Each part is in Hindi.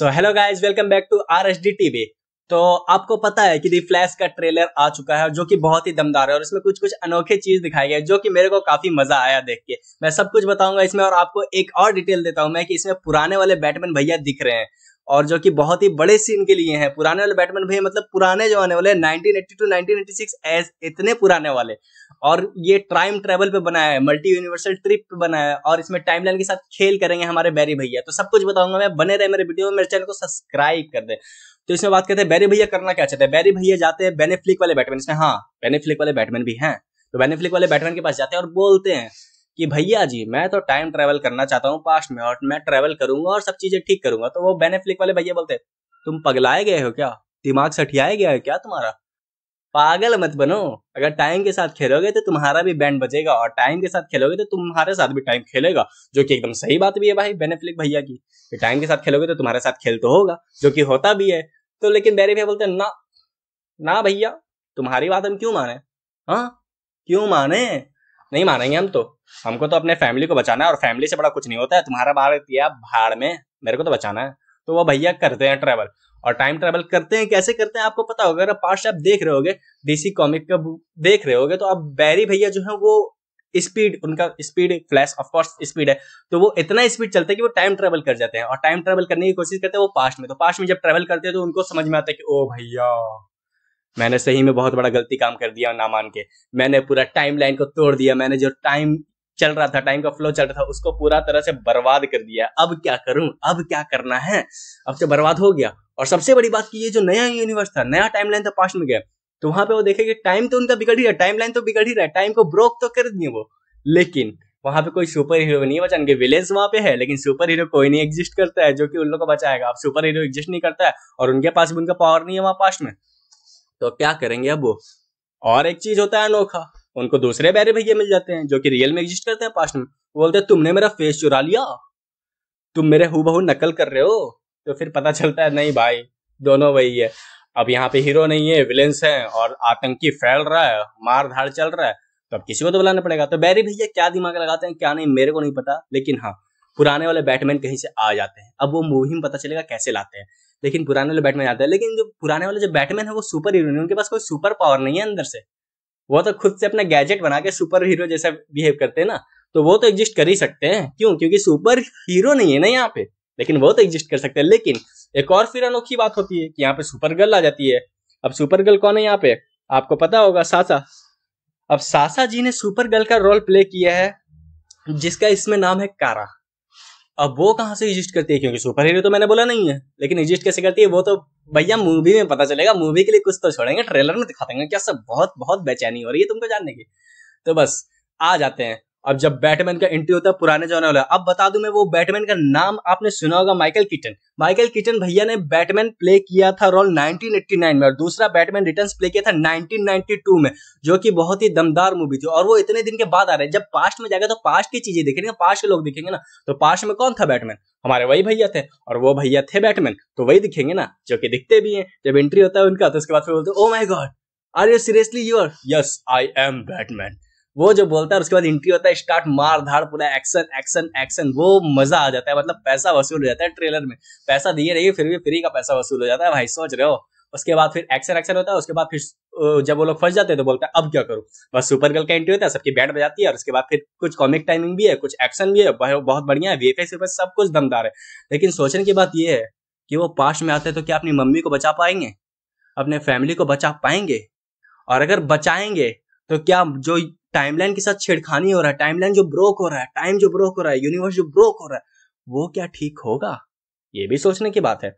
तो hello guys welcome back to R S D TV तो आपको पता है कि दी फ्लैश का ट्रेलर आ चुका है जो कि बहुत ही दमदार है और इसमें कुछ कुछ अनोखे चीज दिखाई गई जो कि मेरे को काफी मजा आया देख के मैं सब कुछ बताऊंगा इसमें और आपको एक और डिटेल देता हूं मैं कि इसमें पुराने वाले बैटमैन भैया दिख रहे हैं और जो कि बहुत ही बड़े सीन के लिए हैं पुराने वाले बैटमैन भैया मतलब पुराने जो आने वाले 1982 1986 एस इतने पुराने वाले और ये टाइम ट्रेवल पे बनाया है मल्टी यूनिवर्सल ट्रिप पे बनाया है और इसमें टाइमलाइन के साथ खेल करेंगे हमारे बैरी भैया तो सब कुछ बताऊंगा मैं बने रहे मेरे वीडियो में मेरे चैनल को सब्सक्राइब कर दे तो इसमें बात करते हैं बैरी भैया करना क्या चाहते हैं बैरी भैया जाते हैं बेनेफ्लिक वाले बैटमैन इसमें हाँ बेनेफ्लिक वाले बैटमैन भी हैं तो बेनेफ्लिक वाले बैटमैन के पास जाते हैं और बोलते हैं कि भैया जी मैं तो टाइम ट्रेवल करना चाहता हूँ पास्ट में और मैं ट्रेवल करूंगा और सब चीजें ठीक करूंगा तो वो बेनेफ्लिक वाले भैया बोलते तुम पगलाए गए हो क्या दिमाग सठियाए गया है क्या तुम्हारा पागल मत बनो अगर टाइम के साथ खेलोगे तो तुम्हारा भी बैंड बजेगा और टाइम के साथ खेलोगे तो तुम्हारे साथ भी टाइम खेलेगा जो कि एकदम सही बात भी है भाई बेनेफ्लिक भैया की कि टाइम के साथ खेलोगे तो तुम्हारे साथ खेल तो होगा जो कि होता भी है तो लेकिन बैरी भैया बोलते हैं ना ना भैया तुम्हारी बात हम क्यों माने हाँ क्यों माने नहीं मानेंगे हम तो हमको तो अपने फैमिली को बचाना है और फैमिली से बड़ा कुछ नहीं होता है तुम्हारा बाहर भाड़ में मेरे को तो बचाना है तो वह भैया करते हैं ट्रैवल और टाइम ट्रैवल करते हैं कैसे करते हैं आपको पता होगा अगर पास्ट आप देख रहे होगे डीसी कॉमिक का देख रहे होगे तो आप बैरी भैया जो है वो स्पीड उनका स्पीड फ्लैश ऑफकोर्स स्पीड है तो वो इतना स्पीड चलता है कि वो टाइम ट्रेवल कर जाते हैं और टाइम ट्रेवल करने की कोशिश करते हैं वो पास्ट में तो पास्ट में जब ट्रेवल करते हैं तो उनको समझ में आता है कि ओ भैया मैंने सही में बहुत बड़ा गलती काम कर दिया ना मान के मैंने पूरा टाइम लाइन को तोड़ दिया मैंने जो टाइम चल रहा था टाइम का फ्लो चल रहा था उसको पूरा तरह से बर्बाद कर दिया अब क्या करूं अब क्या करना है अब तो बर्बाद हो गया और सबसे बड़ी बात की ये जो नया यूनिवर्स था नया टाइमलाइन था पास्ट में गया तो वहां पे वो देखे कि टाइम तो उनका बिगड़ ही रहा टाइम लाइन तो बिगड़ ही रहा है टाइम को ब्रोक तो कर दिए वो लेकिन वहां पे कोई सुपर हीरो नहीं बचा उनके विलेज वहां पे है लेकिन सुपर हीरो कोई नहीं एग्जिस्ट करता है जो कि उन लोग को बचाएगा अब सुपर हीरो एग्जिस्ट नहीं करता है और उनके पास भी उनका पावर नहीं है वहां पास्ट में तो क्या करेंगे अब वो और एक चीज होता है अनोखा उनको दूसरे बैरे भैया मिल जाते हैं जो कि रियल में एग्जिस्ट करते हैं पास्ट में वो बोलते हैं तुमने मेरा फेस चुरा लिया तुम मेरे हु नकल कर रहे हो तो फिर पता चलता है नहीं भाई दोनों वही है अब यहाँ पे हीरो नहीं है विलेंस है और आतंकी फैल रहा है मार धाड़ चल रहा है तो अब किसी को तो बुलाना पड़ेगा तो बैरी भैया क्या दिमाग लगाते हैं क्या नहीं मेरे को नहीं पता लेकिन हाँ पुराने वाले बैटमैन कहीं से आ जाते हैं अब वो मूवी में पता चलेगा कैसे लाते हैं लेकिन पुराने वाले बैटमैन आते हैं लेकिन जो पुराने वाले जो बैटमैन है वो सुपर हीरो उनके पास कोई सुपर पावर नहीं है अंदर से वो तो खुद से अपना गैजेट बना के सुपर हीरो जैसा बिहेव करते हैं ना तो वो तो एग्जिस्ट कर ही सकते हैं क्यों क्योंकि सुपर हीरो नहीं है ना यहाँ पे लेकिन वो तो एग्जिस्ट कर सकते हैं लेकिन एक और फिर अनोखी बात होती है कि यहाँ पे सुपर गर्ल आ जाती है अब सुपर गर्ल कौन है यहाँ पे आपको पता होगा सासा अब सासा जी ने सुपर गर्ल का रोल प्ले किया है जिसका इसमें नाम है कारा अब वो कहाँ से एग्जिस्ट करती है क्योंकि सुपर हीरो तो मैंने बोला नहीं है लेकिन एग्जिस्ट कैसे करती है वो तो भैया मूवी में पता चलेगा मूवी के लिए कुछ तो छोड़ेंगे ट्रेलर में दिखा देंगे क्या सब बहुत बहुत बेचैनी हो रही है तुमको जानने की तो बस आ जाते हैं अब जब बैटमैन का एंट्री होता है पुराने जमाने वाला अब बता दू मैं वो बैटमैन का नाम आपने सुना होगा माइकल किटन माइकल किटन भैया ने बैटमैन प्ले किया था रोल 1989 में और दूसरा बैटमैन रिटर्न्स प्ले किया था 1992 में जो कि बहुत ही दमदार मूवी थी और वो इतने दिन के बाद आ रहे हैं जब पास्ट में जाएगा तो पास्ट की चीजें देखेंगे पास्ट के लोग देखेंगे ना तो पास्ट में कौन था बैटमैन हमारे वही भैया थे और वो भैया थे बैटमैन तो वही दिखेंगे ना जो कि दिखते भी हैं जब एंट्री होता है उनका तो उसके बाद फिर बोलते oh my god are you seriously you're yes I am Batman वो जो बोलता है उसके बाद एंट्री होता है स्टार्ट मार धाड़ पूरा एक्शन एक्शन एक्शन वो मजा आ जाता है मतलब पैसा वसूल हो जाता है ट्रेलर में पैसा दिए रहिए फिर भी फ्री का पैसा वसूल हो जाता है भाई सोच रहे हो उसके बाद फिर एक्शन एक्शन होता है उसके बाद फिर जब वो लोग फंस जाते हैं तो बोलता है अब क्या करूं बस सुपर गर्ल का एंट्री होता है सबकी बैंड बजाती है और उसके बाद फिर कुछ कॉमिक टाइमिंग भी है कुछ एक्शन भी है बहुत बढ़िया है वीएफएक्स सब कुछ दमदार है लेकिन सोचने की बात ये है कि वो पास्ट में आते हैं तो क्या अपनी मम्मी को बचा पाएंगे अपने फैमिली को बचा पाएंगे और अगर बचाएंगे तो क्या जो टाइमलाइन के साथ छेड़खानी हो रहा है टाइमलाइन जो ब्रोक हो रहा है टाइम जो ब्रोक हो रहा है यूनिवर्स जो ब्रोक हो रहा है वो क्या ठीक होगा ये भी सोचने की बात है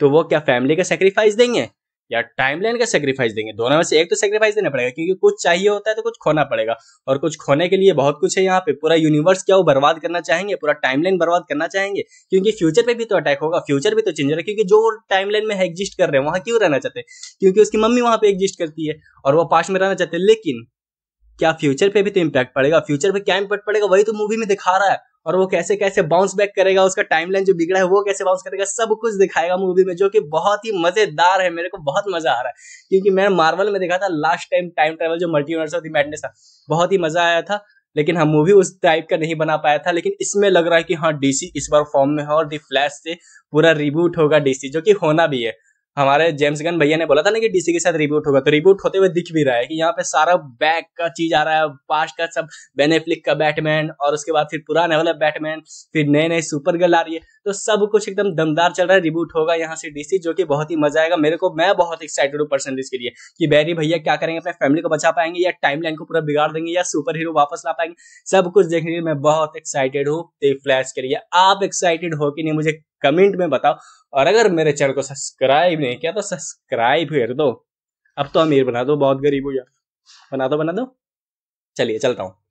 तो वो क्या फैमिली का सेक्रीफाइस देंगे या टाइमलाइन का सेक्रीफाइस देंगे दोनों में से एक तो सेक्रीफाइस देना पड़ेगा क्योंकि कुछ चाहिए होता है तो कुछ खोना पड़ेगा और कुछ खोने के लिए बहुत कुछ है यहाँ पे पूरा यूनिवर्स क्या वो बर्बाद करना चाहेंगे पूरा टाइमलाइन बर्बाद करना चाहेंगे क्योंकि फ्यूचर पे भी तो अटैक होगा फ्यूचर भी तो चेंज हो रहा है क्योंकि जो टाइमलाइन में एग्जिस्ट कर रहे हैं वहाँ क्यों रहना चाहते हैं क्योंकि उसकी मम्मी वहां पे एग्जिस्ट करती है और वो पास में रहना चाहते हैं लेकिन क्या फ्यूचर पे भी तो इम्पैक्ट पड़ेगा फ्यूचर पे क्या इम्पैक्ट पड़ेगा वही तो मूवी में दिखा रहा है और वो कैसे कैसे बाउंस बैक करेगा उसका टाइमलाइन जो बिगड़ा है वो कैसे बाउंस करेगा सब कुछ दिखाएगा मूवी में जो कि बहुत ही मजेदार है मेरे को बहुत मजा आ रहा है क्योंकि मैंने मार्वल में देखा था लास्ट टाइम टाइम ट्रेवल जो मल्टीवर्स ऑफ मैडनेस था बहुत ही मजा आया था लेकिन हम मूवी उस टाइप का नहीं बना पाया था लेकिन इसमें लग रहा है कि हाँ डीसी इस बार फॉर्म में है और दी फ्लैश से पूरा रिबूट होगा डीसी जो कि होना भी है हमारे जेम्स गन भैया ने बोला था ना कि डीसी के साथ रिबूट होगा तो रिबूट होते हुए दिख भी रहा है कि यहाँ पे सारा बैक का चीज आ रहा है पास का सब बेनेफ्लिक का बैटमैन और उसके बाद फिर पुराने वाला बैटमैन फिर नए नए सुपर गर्ल आ रही है तो सब कुछ एकदम दमदार चल रहा है रिबूट होगा यहाँ से डीसी जो कि बहुत ही मजा आएगा मेरे को मैं बहुत एक्साइटेड हूँ पर्सन के लिए कि बैरी भैया क्या करेंगे अपने फैमिली को बचा पाएंगे या टाइम को पूरा बिगाड़ देंगे या सुपर हीरो वापस ला पाएंगे सब कुछ देखने के लिए मैं बहुत एक्साइटेड हूँ फ्लैश के लिए आप एक्साइटेड हो कि नहीं मुझे कमेंट में बताओ और अगर मेरे चैनल को सब्सक्राइब नहीं किया तो सब्सक्राइब कर दो अब तो अमीर बना दो बहुत गरीब हो यार बना दो बना दो चलिए चलता हूँ